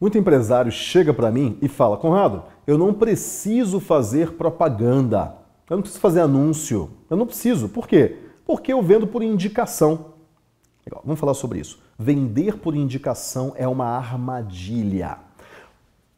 Muito empresário chega para mim e fala: Conrado, eu não preciso fazer propaganda, eu não preciso fazer anúncio, eu não preciso. Por quê? Porque eu vendo por indicação. Legal, vamos falar sobre isso. Vender por indicação é uma armadilha.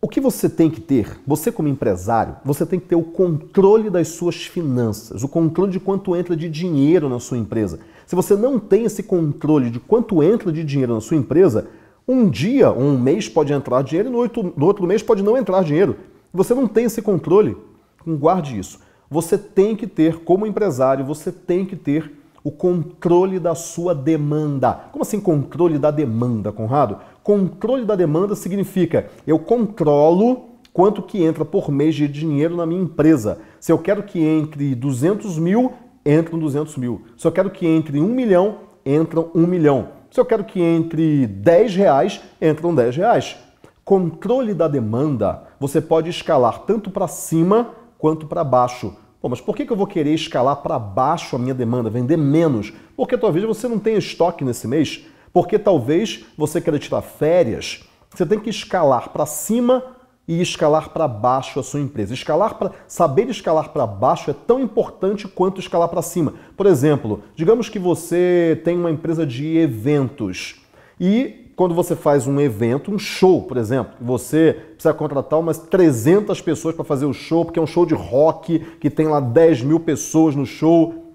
O que você tem que ter, você como empresário, você tem que ter o controle das suas finanças, o controle de quanto entra de dinheiro na sua empresa. Se você não tem esse controle de quanto entra de dinheiro na sua empresa, um dia, um mês pode entrar dinheiro, no outro, no outro mês pode não entrar dinheiro. Você não tem esse controle. Então, guarde isso. Você tem que ter, como empresário, você tem que ter o controle da sua demanda. Como assim controle da demanda, Conrado? Controle da demanda significa eu controlo quanto que entra por mês de dinheiro na minha empresa. Se eu quero que entre 200 mil, entram 200 mil. Se eu quero que entre 1 milhão, entram 1 milhão. Se eu quero que entre 10 reais, entram 10 reais. Controle da demanda. Você pode escalar tanto para cima quanto para baixo. Bom, mas por que eu vou querer escalar para baixo a minha demanda, vender menos? Porque talvez você não tenha estoque nesse mês, porque talvez você queira tirar férias. Você tem que escalar para cima e escalar para baixo a sua empresa. Escalar para saber escalar para baixo é tão importante quanto escalar para cima. Por exemplo, digamos que você tem uma empresa de eventos e quando você faz um evento, um show, por exemplo, você precisa contratar umas 300 pessoas para fazer o show, porque é um show de rock que tem lá 10 mil pessoas no show.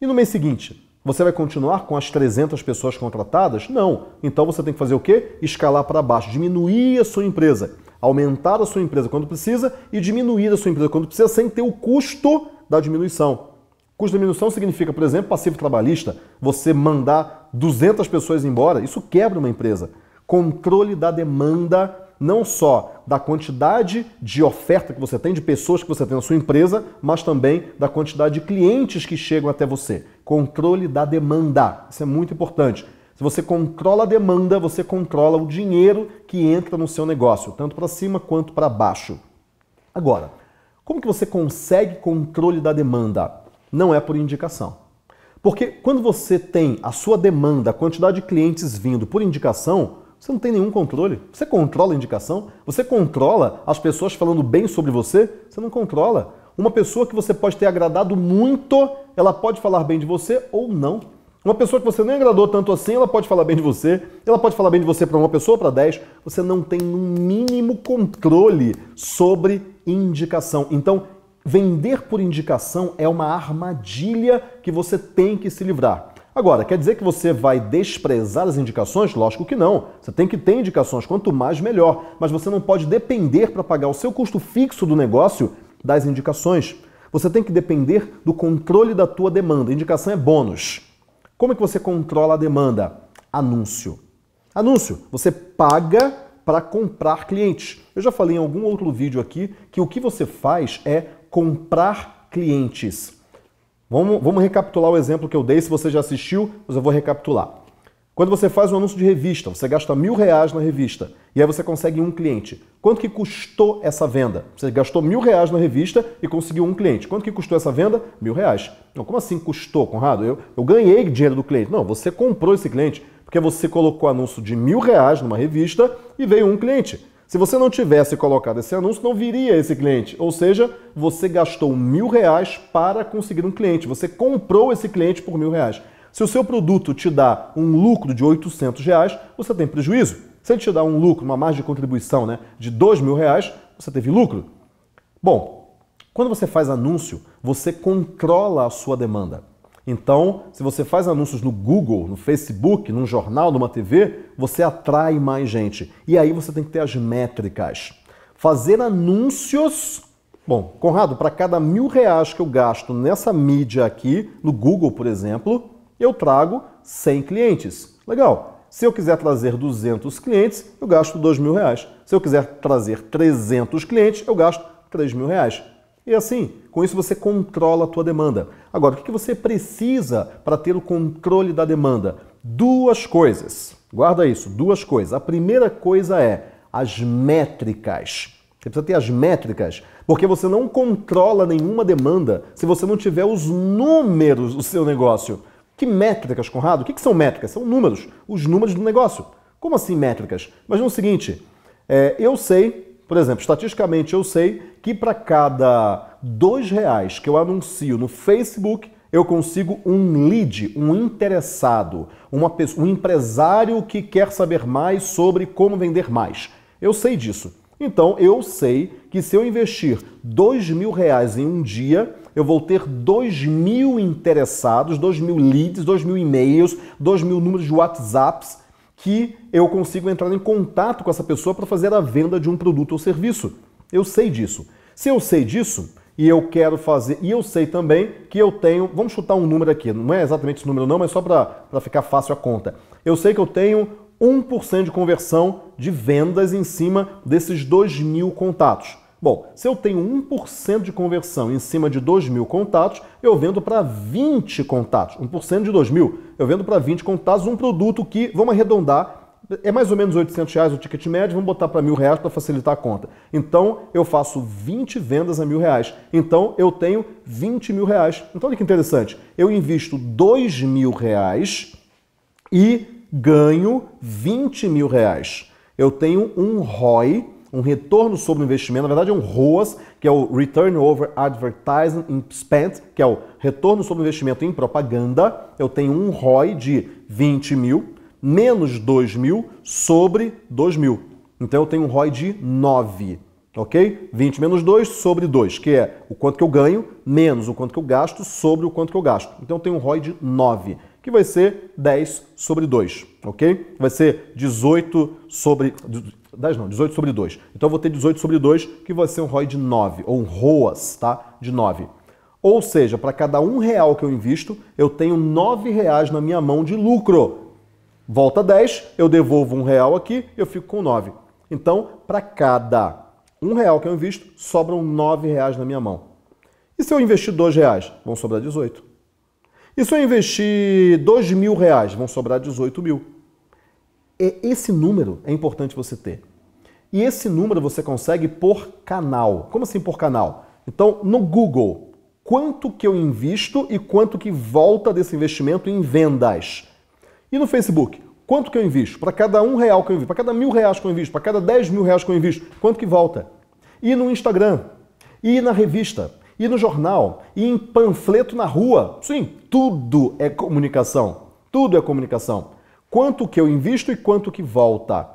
E no mês seguinte, você vai continuar com as 300 pessoas contratadas? Não. Então você tem que fazer o quê? Escalar para baixo, diminuir a sua empresa. Aumentar a sua empresa quando precisa e diminuir a sua empresa quando precisa sem ter o custo da diminuição. Custo da diminuição significa, por exemplo, passivo trabalhista, você mandar 200 pessoas embora, isso quebra uma empresa. Controle da demanda, não só da quantidade de oferta que você tem, de pessoas que você tem na sua empresa, mas também da quantidade de clientes que chegam até você. Controle da demanda, isso é muito importante se você controla a demanda, você controla o dinheiro que entra no seu negócio, tanto para cima quanto para baixo. Agora, como que você consegue controle da demanda? Não é por indicação. Porque quando você tem a sua demanda, a quantidade de clientes vindo por indicação, você não tem nenhum controle. Você controla a indicação? Você controla as pessoas falando bem sobre você? Você não controla. Uma pessoa que você pode ter agradado muito, ela pode falar bem de você ou não. Uma pessoa que você nem agradou tanto assim, ela pode falar bem de você, ela pode falar bem de você para uma pessoa, para dez. Você não tem no um mínimo controle sobre indicação. Então, vender por indicação é uma armadilha que você tem que se livrar. Agora, quer dizer que você vai desprezar as indicações? Lógico que não. Você tem que ter indicações, quanto mais melhor. Mas você não pode depender para pagar o seu custo fixo do negócio das indicações. Você tem que depender do controle da tua demanda. Indicação é bônus. Como é que você controla a demanda? Anúncio. Anúncio, você paga para comprar clientes. Eu já falei em algum outro vídeo aqui que o que você faz é comprar clientes. Vamos, vamos recapitular o exemplo que eu dei. Se você já assistiu, mas eu vou recapitular. Quando você faz um anúncio de revista, você gasta mil reais na revista e aí você consegue um cliente. Quanto que custou essa venda? Você gastou mil reais na revista e conseguiu um cliente. Quanto que custou essa venda? Mil reais. Então, como assim custou, Conrado? Eu, eu ganhei dinheiro do cliente. Não, você comprou esse cliente porque você colocou anúncio de mil reais numa revista e veio um cliente. Se você não tivesse colocado esse anúncio, não viria esse cliente. Ou seja, você gastou mil reais para conseguir um cliente. Você comprou esse cliente por mil reais. Se o seu produto te dá um lucro de 800 reais, você tem prejuízo. Se ele te dá um lucro, uma margem de contribuição né, de 2 mil reais, você teve lucro. Bom, quando você faz anúncio, você controla a sua demanda. Então, se você faz anúncios no Google, no Facebook, num jornal, numa TV, você atrai mais gente. E aí você tem que ter as métricas. Fazer anúncios Bom, Conrado, para cada mil reais que eu gasto nessa mídia aqui, no Google, por exemplo, eu trago 100 clientes. Legal. Se eu quiser trazer 200 clientes, eu gasto 2 mil reais. Se eu quiser trazer 300 clientes, eu gasto 3 mil reais. E assim, com isso você controla a tua demanda. Agora, o que você precisa para ter o controle da demanda? Duas coisas. Guarda isso, duas coisas. A primeira coisa é as métricas. Você precisa ter as métricas, porque você não controla nenhuma demanda se você não tiver os números do seu negócio. Que métricas, Conrado? O que, que são métricas? São números, os números do negócio. Como assim métricas? Mas no seguinte, é, eu sei, por exemplo, estatisticamente eu sei que para cada dois reais que eu anuncio no Facebook, eu consigo um lead, um interessado, pessoa, um empresário que quer saber mais sobre como vender mais. Eu sei disso. Então eu sei que se eu investir dois mil reais em um dia, eu vou ter 2 mil interessados, 2 mil leads, 2 mil e-mails, 2 mil números de WhatsApps que eu consigo entrar em contato com essa pessoa para fazer a venda de um produto ou serviço. Eu sei disso. Se eu sei disso, e eu quero fazer. E eu sei também que eu tenho. Vamos chutar um número aqui, não é exatamente esse número, não, mas só para ficar fácil a conta. Eu sei que eu tenho 1% de conversão de vendas em cima desses 2 mil contatos. Bom, se eu tenho 1% de conversão em cima de 2 mil contatos, eu vendo para 20 contatos. 1% de 2 mil, eu vendo para 20 contatos um produto que, vamos arredondar, é mais ou menos 800 reais o ticket médio, vamos botar para mil reais para facilitar a conta. Então, eu faço 20 vendas a mil reais. Então, eu tenho 20 mil reais. Então, olha que interessante. Eu invisto 2 mil reais e ganho 20 mil reais. Eu tenho um ROI um retorno sobre o investimento, na verdade é um ROAS, que é o Return Over Advertising Spent, que é o retorno sobre o investimento em propaganda. Eu tenho um ROI de 20 mil menos 2 mil sobre 2 mil. Então eu tenho um ROI de 9, ok? 20 menos 2 sobre 2, que é o quanto que eu ganho menos o quanto que eu gasto sobre o quanto que eu gasto. Então eu tenho um ROI de 9 que vai ser 10 sobre 2, ok? Vai ser 18 sobre 10 não, 18 sobre 2. Então eu vou ter 18 sobre 2, que vai ser um ROI de 9, ou um ROAS, tá? De 9. Ou seja, para cada um real que eu invisto, eu tenho 9 reais na minha mão de lucro. Volta 10, eu devolvo um real aqui, eu fico com 9. Então, para cada um real que eu invisto, sobram 9 reais na minha mão. E se eu investir 2 reais? Vão sobrar 18. E se eu investir 2 mil reais? Vão sobrar 18 mil esse número é importante você ter. E esse número você consegue por canal. Como assim por canal? Então, no Google, quanto que eu invisto e quanto que volta desse investimento em vendas? E no Facebook, quanto que eu invisto? Para cada um real que eu invisto, para cada mil reais que eu invisto, para cada dez mil reais que eu invisto, quanto que volta? E no Instagram, e na revista, e no jornal, e em panfleto na rua. Sim, tudo é comunicação. Tudo é comunicação quanto que eu invisto e quanto que volta.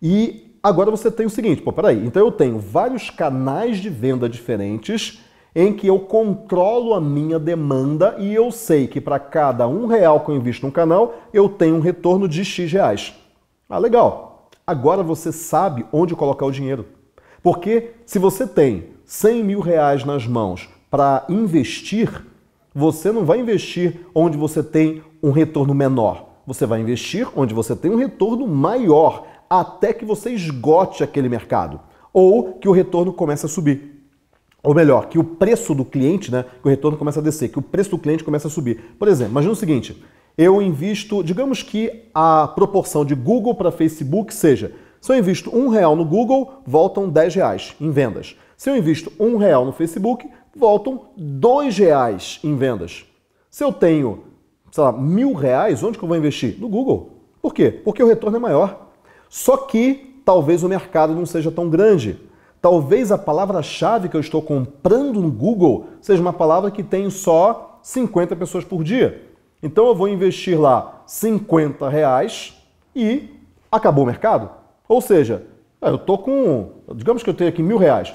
E agora você tem o seguinte, pô, peraí, então eu tenho vários canais de venda diferentes em que eu controlo a minha demanda e eu sei que para cada um real que eu invisto num canal, eu tenho um retorno de X reais. Ah, legal. Agora você sabe onde colocar o dinheiro. Porque se você tem 100 mil reais nas mãos para investir, você não vai investir onde você tem um retorno menor. Você vai investir onde você tem um retorno maior até que você esgote aquele mercado ou que o retorno comece a subir. Ou melhor, que o preço do cliente, né, que o retorno começa a descer, que o preço do cliente começa a subir. Por exemplo, imagina o seguinte, eu invisto, digamos que a proporção de Google para Facebook seja, se eu invisto um real no Google, voltam 10 reais em vendas. Se eu invisto um real no Facebook, voltam dois reais em vendas. Se eu tenho sei lá, mil reais, onde que eu vou investir? No Google. Por quê? Porque o retorno é maior. Só que talvez o mercado não seja tão grande. Talvez a palavra-chave que eu estou comprando no Google seja uma palavra que tem só 50 pessoas por dia. Então eu vou investir lá 50 reais e acabou o mercado. Ou seja, eu estou com, digamos que eu tenho aqui mil reais,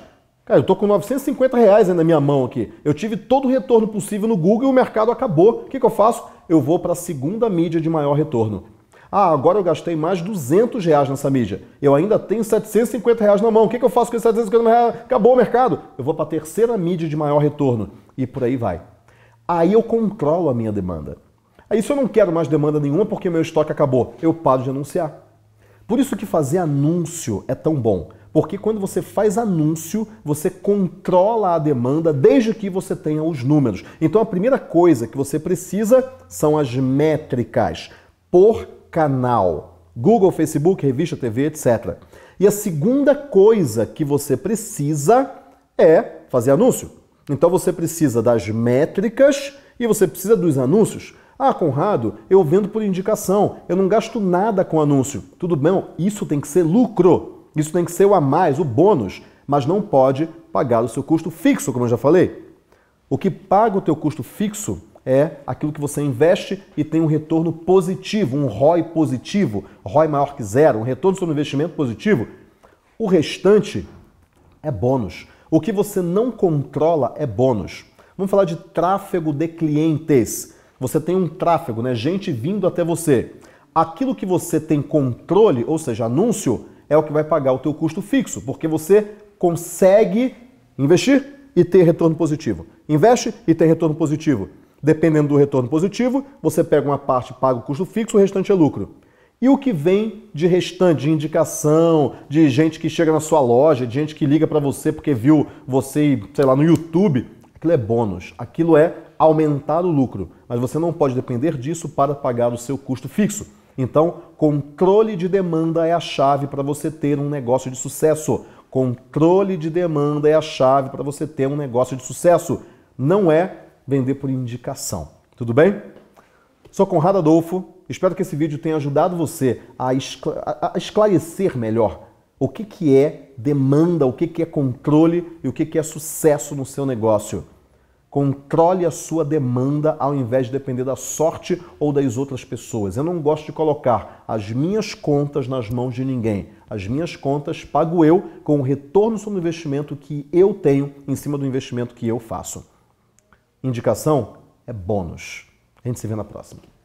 Cara, eu tô com 950 reais na minha mão aqui. Eu tive todo o retorno possível no Google e o mercado acabou. O que, que eu faço? Eu vou para a segunda mídia de maior retorno. Ah, agora eu gastei mais 200 reais nessa mídia. Eu ainda tenho 750 reais na mão. O que, que eu faço com esses 750 reais? Acabou o mercado. Eu vou para a terceira mídia de maior retorno. E por aí vai. Aí eu controlo a minha demanda. Aí se eu não quero mais demanda nenhuma porque meu estoque acabou, eu paro de anunciar. Por isso que fazer anúncio é tão bom. Porque quando você faz anúncio, você controla a demanda desde que você tenha os números. Então a primeira coisa que você precisa são as métricas por canal. Google, Facebook, revista, TV, etc. E a segunda coisa que você precisa é fazer anúncio. Então você precisa das métricas e você precisa dos anúncios. Ah, Conrado, eu vendo por indicação, eu não gasto nada com anúncio. Tudo bem, isso tem que ser lucro. Isso tem que ser o a mais, o bônus, mas não pode pagar o seu custo fixo, como eu já falei. O que paga o teu custo fixo é aquilo que você investe e tem um retorno positivo, um ROI positivo, ROI maior que zero, um retorno sobre seu investimento positivo. O restante é bônus. O que você não controla é bônus. Vamos falar de tráfego de clientes. Você tem um tráfego, né? Gente vindo até você. Aquilo que você tem controle, ou seja, anúncio, é o que vai pagar o teu custo fixo, porque você consegue investir e ter retorno positivo. Investe e tem retorno positivo. Dependendo do retorno positivo, você pega uma parte, paga o custo fixo, o restante é lucro. E o que vem de restante, de indicação, de gente que chega na sua loja, de gente que liga para você porque viu você, sei lá, no YouTube, aquilo é bônus, aquilo é aumentar o lucro, mas você não pode depender disso para pagar o seu custo fixo. Então, controle de demanda é a chave para você ter um negócio de sucesso. Controle de demanda é a chave para você ter um negócio de sucesso. Não é vender por indicação. Tudo bem? Sou Conrado Adolfo. Espero que esse vídeo tenha ajudado você a, esclarecer melhor o que, que é demanda, o que, que é controle e o que, que é sucesso no seu negócio. Controle a sua demanda ao invés de depender da sorte ou das outras pessoas. Eu não gosto de colocar as minhas contas nas mãos de ninguém. As minhas contas pago eu com o retorno sobre o investimento que eu tenho em cima do investimento que eu faço. Indicação é bônus. A gente se vê na próxima.